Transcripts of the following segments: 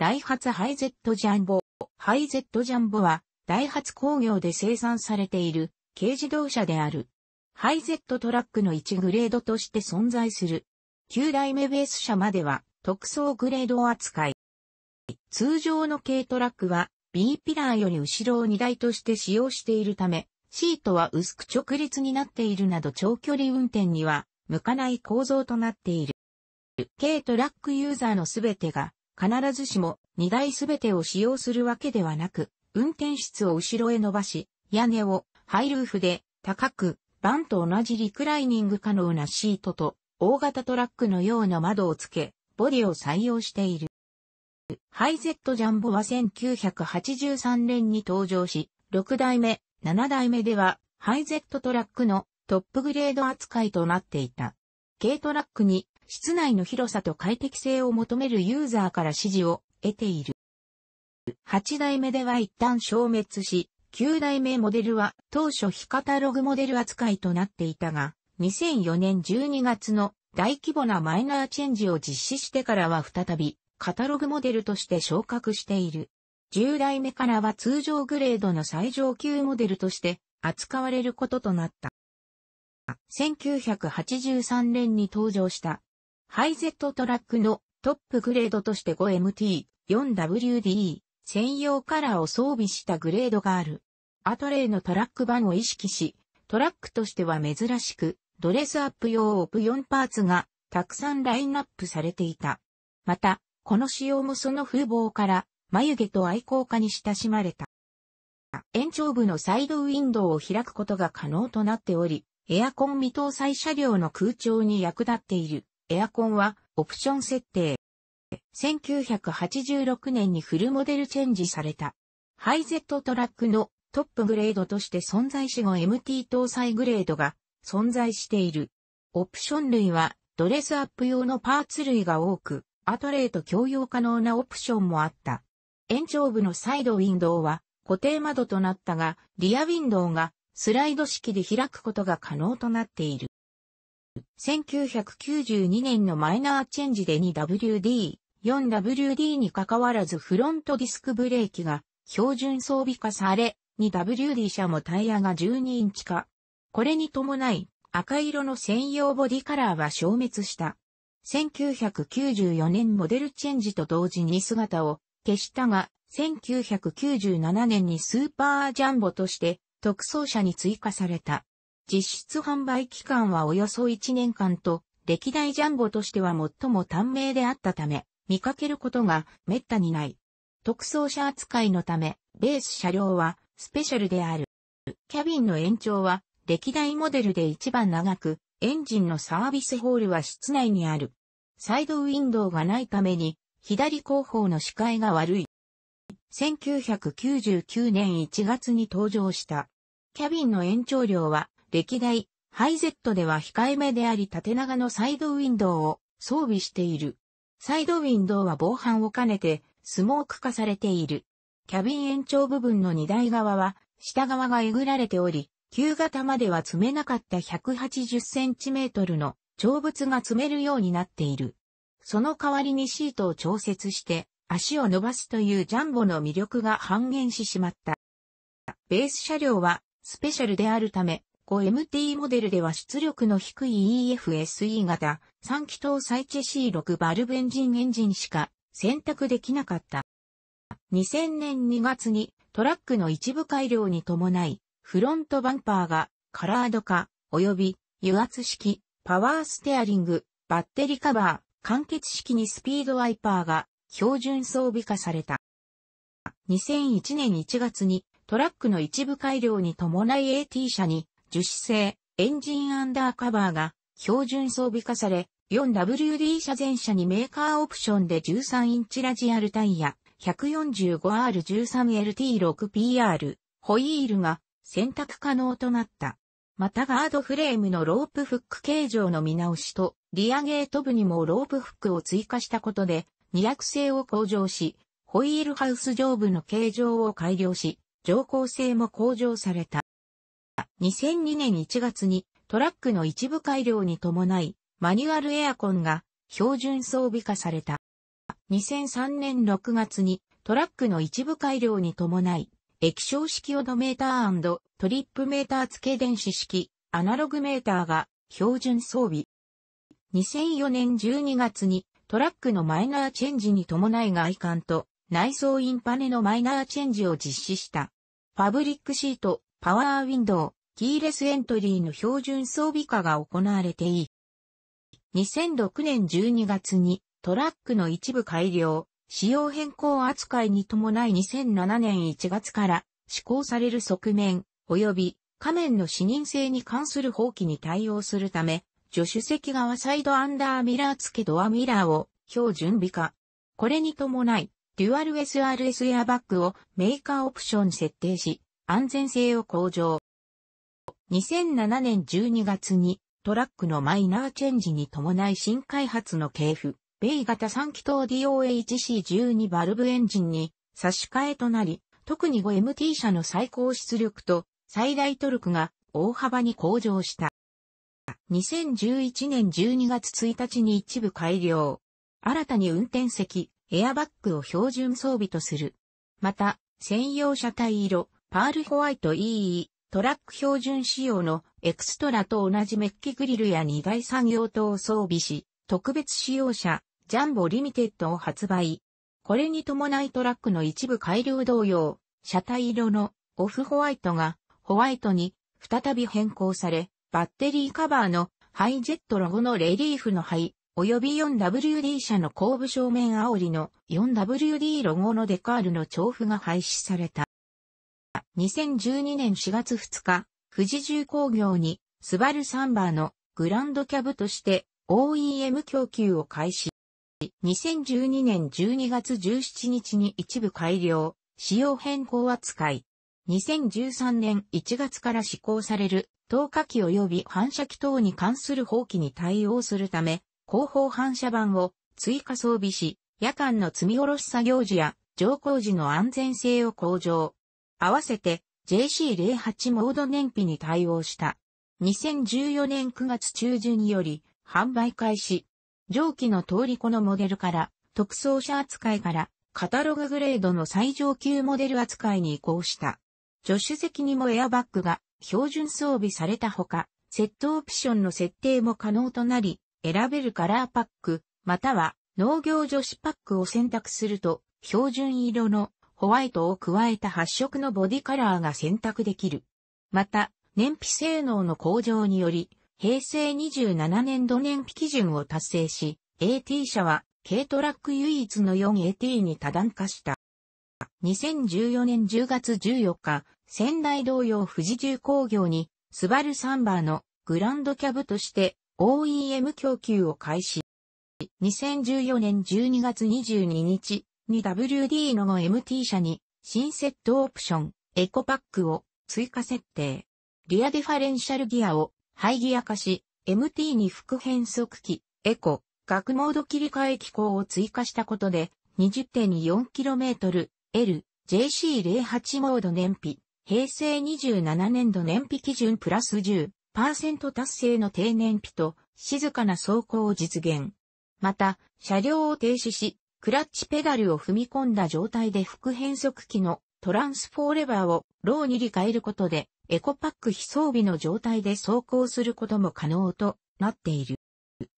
ダイハツハイゼットジャンボ。ハイゼットジャンボは、ダイハツ工業で生産されている軽自動車である。ハイゼットトラックの1グレードとして存在する。9代目ベース車までは特装グレードを扱い。通常の軽トラックは B ピラーより後ろを荷台として使用しているため、シートは薄く直立になっているなど長距離運転には向かない構造となっている。軽トラックユーザーのすべてが必ずしも荷台すべてを使用するわけではなく、運転室を後ろへ伸ばし、屋根をハイルーフで高く、バンと同じリクライニング可能なシートと、大型トラックのような窓をつけ、ボディを採用している。ハイゼットジャンボは1983年に登場し、6代目、7代目では、ハイゼットトラックのトップグレード扱いとなっていた。軽トラックに室内の広さと快適性を求めるユーザーから支持を得ている。8代目では一旦消滅し、9代目モデルは当初非カタログモデル扱いとなっていたが、2004年12月の大規模なマイナーチェンジを実施してからは再びカタログモデルとして昇格している。10代目からは通常グレードの最上級モデルとして扱われることとなった。1983年に登場したハイゼットトラックのトップグレードとして 5MT、4WD、専用カラーを装備したグレードがある。アトレイのトラック版を意識し、トラックとしては珍しく、ドレスアップ用オプ4パーツがたくさんラインナップされていた。また、この仕様もその風貌から、眉毛と愛好家に親しまれた。延長部のサイドウィンドウを開くことが可能となっており、エアコン未搭載車両の空調に役立っている。エアコンはオプション設定。1986年にフルモデルチェンジされた。ハイゼットトラックのトップグレードとして存在し後 MT 搭載グレードが存在している。オプション類はドレスアップ用のパーツ類が多く、アトレート共用可能なオプションもあった。延長部のサイドウィンドウは固定窓となったが、リアウィンドウがスライド式で開くことが可能となっている。1992年のマイナーチェンジで 2WD、4WD に関わらずフロントディスクブレーキが標準装備化され、2WD 車もタイヤが12インチ化。これに伴い、赤色の専用ボディカラーは消滅した。1994年モデルチェンジと同時に姿を消したが、1997年にスーパージャンボとして特装車に追加された。実質販売期間はおよそ1年間と、歴代ジャンボとしては最も短命であったため、見かけることが滅多にない。特装車扱いのため、ベース車両はスペシャルである。キャビンの延長は歴代モデルで一番長く、エンジンのサービスホールは室内にある。サイドウィンドウがないために、左後方の視界が悪い。1999年1月に登場した。キャビンの延長量は歴代、ハイゼットでは控えめであり縦長のサイドウィンドウを装備している。サイドウィンドウは防犯を兼ねてスモーク化されている。キャビン延長部分の荷台側は下側がえぐられており、旧型までは積めなかった180センチメートルの長物が積めるようになっている。その代わりにシートを調節して足を伸ばすというジャンボの魅力が半減ししまった。ベース車両はスペシャルであるため、5MT モデルでは出力の低い EFSE 型3気筒再チェ C6 バルブエンジンエンジンしか選択できなかった。2000年2月にトラックの一部改良に伴い、フロントバンパーがカラード化、及び油圧式、パワーステアリング、バッテリーカバー、完結式にスピードワイパーが標準装備化された。2001年1月にトラックの一部改良に伴い AT 車に樹脂製、エンジンアンダーカバーが標準装備化され、4WD 車全車にメーカーオプションで13インチラジアルタイヤ、145R13LT6PR、ホイールが選択可能となった。またガードフレームのロープフック形状の見直しと、リアゲート部にもロープフックを追加したことで、二役性を向上し、ホイールハウス上部の形状を改良し、乗降性も向上された。2002年1月にトラックの一部改良に伴い、マニュアルエアコンが標準装備化された。2003年6月にトラックの一部改良に伴い、液晶式オドメータートリップメーター付け電子式アナログメーターが標準装備。2004年12月にトラックのマイナーチェンジに伴い外観と内装インパネのマイナーチェンジを実施した。ファブリックシート、パワーウィンドウ、キーレスエントリーの標準装備化が行われていい。2006年12月にトラックの一部改良、仕様変更扱いに伴い2007年1月から施行される側面、及び仮面の視認性に関する法規に対応するため、助手席側サイドアンダーミラー付けドアミラーを標準備化。これに伴い、デュアル SRS エアバッグをメーカーオプション設定し、安全性を向上。2007年12月にトラックのマイナーチェンジに伴い新開発の系譜、米型3気筒 DOHC12 バルブエンジンに差し替えとなり、特に 5MT 車の最高出力と最大トルクが大幅に向上した。2011年12月1日に一部改良。新たに運転席、エアバッグを標準装備とする。また、専用車体色、パールホワイト EE、トラック標準仕様のエクストラと同じメッキグリルや2台産業等を装備し、特別使用車、ジャンボリミテッドを発売。これに伴いトラックの一部改良同様、車体色のオフホワイトがホワイトに再び変更され、バッテリーカバーのハイジェットロゴのレリーフの灰、及び 4WD 車の後部正面煽りの 4WD ロゴのデカールの調布が廃止された。2012年4月2日、富士重工業に、スバルサンバーのグランドキャブとして OEM 供給を開始。2012年12月17日に一部改良、仕様変更扱い。2013年1月から施行される、透過器及び反射器等に関する法規に対応するため、後方反射板を追加装備し、夜間の積み下ろし作業時や乗降時の安全性を向上。合わせて JC08 モード燃費に対応した。2014年9月中旬により販売開始。上記の通りこのモデルから特装車扱いからカタロググレードの最上級モデル扱いに移行した。助手席にもエアバッグが標準装備されたほか、セットオプションの設定も可能となり、選べるカラーパック、または農業女子パックを選択すると、標準色のホワイトを加えた発色のボディカラーが選択できる。また、燃費性能の向上により、平成27年度燃費基準を達成し、AT 車は、軽トラック唯一の 4AT に多段化した。2014年10月14日、仙台同様富士重工業に、スバルサンバーのグランドキャブとして OEM 供給を開始。2014年12月22日、2WD の MT 車に新セットオプション、エコパックを追加設定。リアディファレンシャルギアをハイギア化し、MT に副変速機、エコ、学モード切り替え機構を追加したことで、20.24km、L、JC08 モード燃費、平成27年度燃費基準プラス10%達成の低燃費と、静かな走行を実現。また、車両を停止し、クラッチペダルを踏み込んだ状態で副変速機のトランスフォーレバーをローに理解ることで、エコパック非装備の状態で走行することも可能となっている。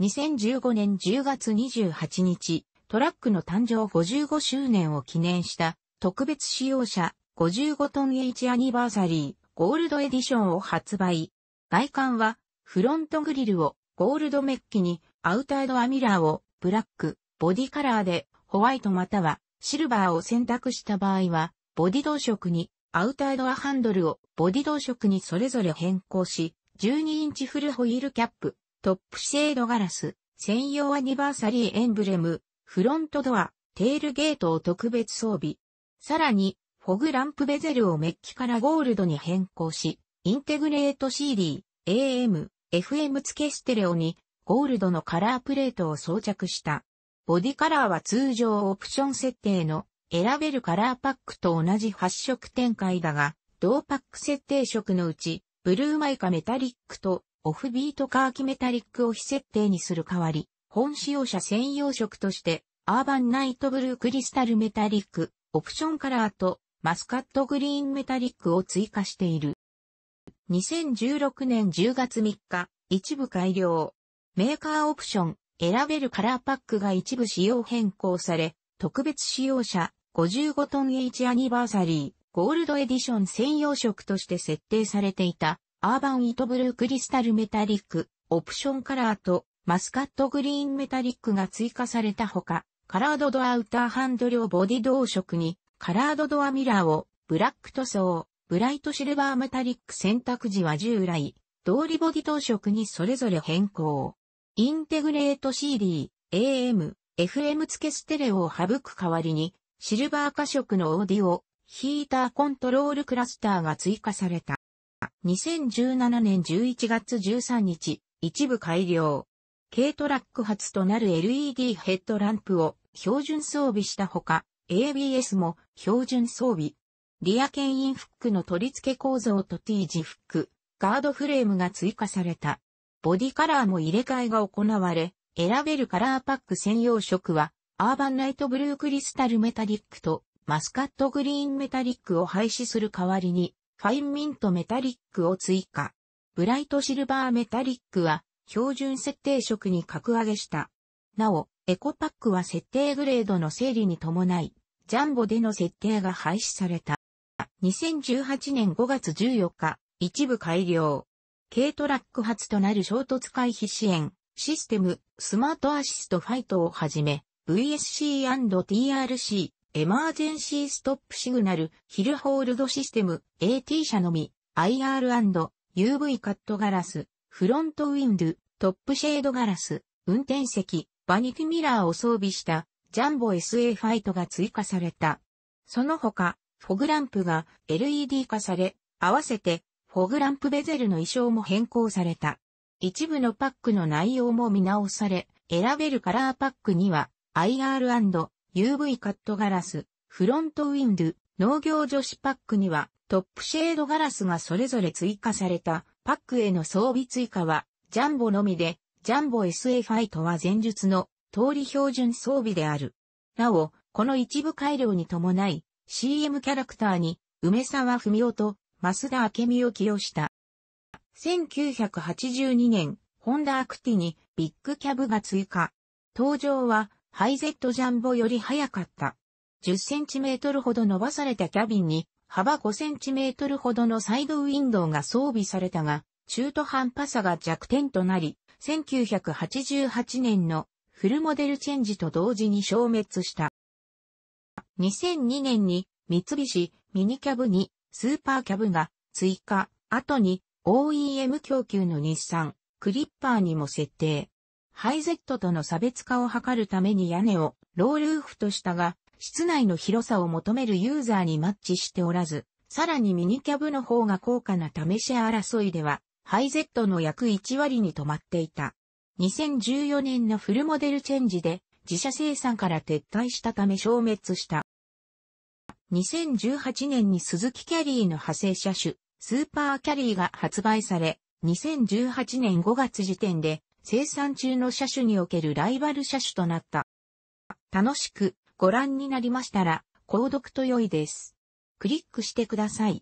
2015年10月28日、トラックの誕生55周年を記念した特別使用車55トン H アニバーサリーゴールドエディションを発売。外観はフロントグリルをゴールドメッキにアウタードアミラーをブラックボディカラーでホワイトまたはシルバーを選択した場合は、ボディ同色にアウタードアハンドルをボディ同色にそれぞれ変更し、12インチフルホイールキャップ、トップシェードガラス、専用アニバーサリーエンブレム、フロントドア、テールゲートを特別装備。さらに、フォグランプベゼルをメッキからゴールドに変更し、インテグレート CD、AM、FM 付けステレオにゴールドのカラープレートを装着した。ボディカラーは通常オプション設定の選べるカラーパックと同じ発色展開だが、同パック設定色のうち、ブルーマイカメタリックとオフビートカーキメタリックを非設定にする代わり、本使用者専用色として、アーバンナイトブルークリスタルメタリック、オプションカラーとマスカットグリーンメタリックを追加している。2016年10月3日、一部改良。メーカーオプション、選べるカラーパックが一部仕様変更され、特別使用車55トン H アニバーサリーゴールドエディション専用色として設定されていたアーバンイートブルークリスタルメタリックオプションカラーとマスカットグリーンメタリックが追加されたほか、カラードドアウターハンドをボディ同色にカラードドアミラーをブラック塗装、ブライトシルバーメタリック選択時は従来、通りボディ同色にそれぞれ変更。インテグレート CD、AM、FM 付けステレオを省く代わりに、シルバー化色のオーディオ、ヒーターコントロールクラスターが追加された。2017年11月13日、一部改良。軽トラック発となる LED ヘッドランプを標準装備したほか、ABS も標準装備。リア牽引フックの取り付け構造と T 字フック、ガードフレームが追加された。ボディカラーも入れ替えが行われ、選べるカラーパック専用色は、アーバンライトブルークリスタルメタリックとマスカットグリーンメタリックを廃止する代わりに、ファインミントメタリックを追加。ブライトシルバーメタリックは、標準設定色に格上げした。なお、エコパックは設定グレードの整理に伴い、ジャンボでの設定が廃止された。2018年5月14日、一部改良。軽トラック発となる衝突回避支援、システム、スマートアシストファイトをはじめ、VSC&TRC、エマージェンシーストップシグナル、ヒルホールドシステム、AT 車のみ、IR&UV カットガラス、フロントウィンドゥ、トップシェードガラス、運転席、バニティミラーを装備したジャンボ SA ファイトが追加された。その他、フォグランプが LED 化され、合わせてフォグランプベゼルの衣装も変更された。一部のパックの内容も見直され、選べるカラーパックには IR&UV カットガラス、フロントウィンド農業女子パックにはトップシェードガラスがそれぞれ追加されたパックへの装備追加はジャンボのみで、ジャンボ SFI とは前述の通り標準装備である。なお、この一部改良に伴い、CM キャラクターに梅沢文夫と増田明美を起用した。1982年、ホンダアクティにビッグキャブが追加。登場はハイゼットジャンボより早かった。10センチメートルほど伸ばされたキャビンに幅5センチメートルほどのサイドウィンドウが装備されたが、中途半端さが弱点となり、1988年のフルモデルチェンジと同時に消滅した。2002年に三菱ミニキャブにスーパーキャブが追加、後に OEM 供給の日産、クリッパーにも設定。ハイゼットとの差別化を図るために屋根をロールーフとしたが、室内の広さを求めるユーザーにマッチしておらず、さらにミニキャブの方が高価な試し争いでは、ハイゼットの約1割に止まっていた。2014年のフルモデルチェンジで自社生産から撤退したため消滅した。2018年に鈴木キャリーの派生車種、スーパーキャリーが発売され、2018年5月時点で生産中の車種におけるライバル車種となった。楽しくご覧になりましたら、購読と良いです。クリックしてください。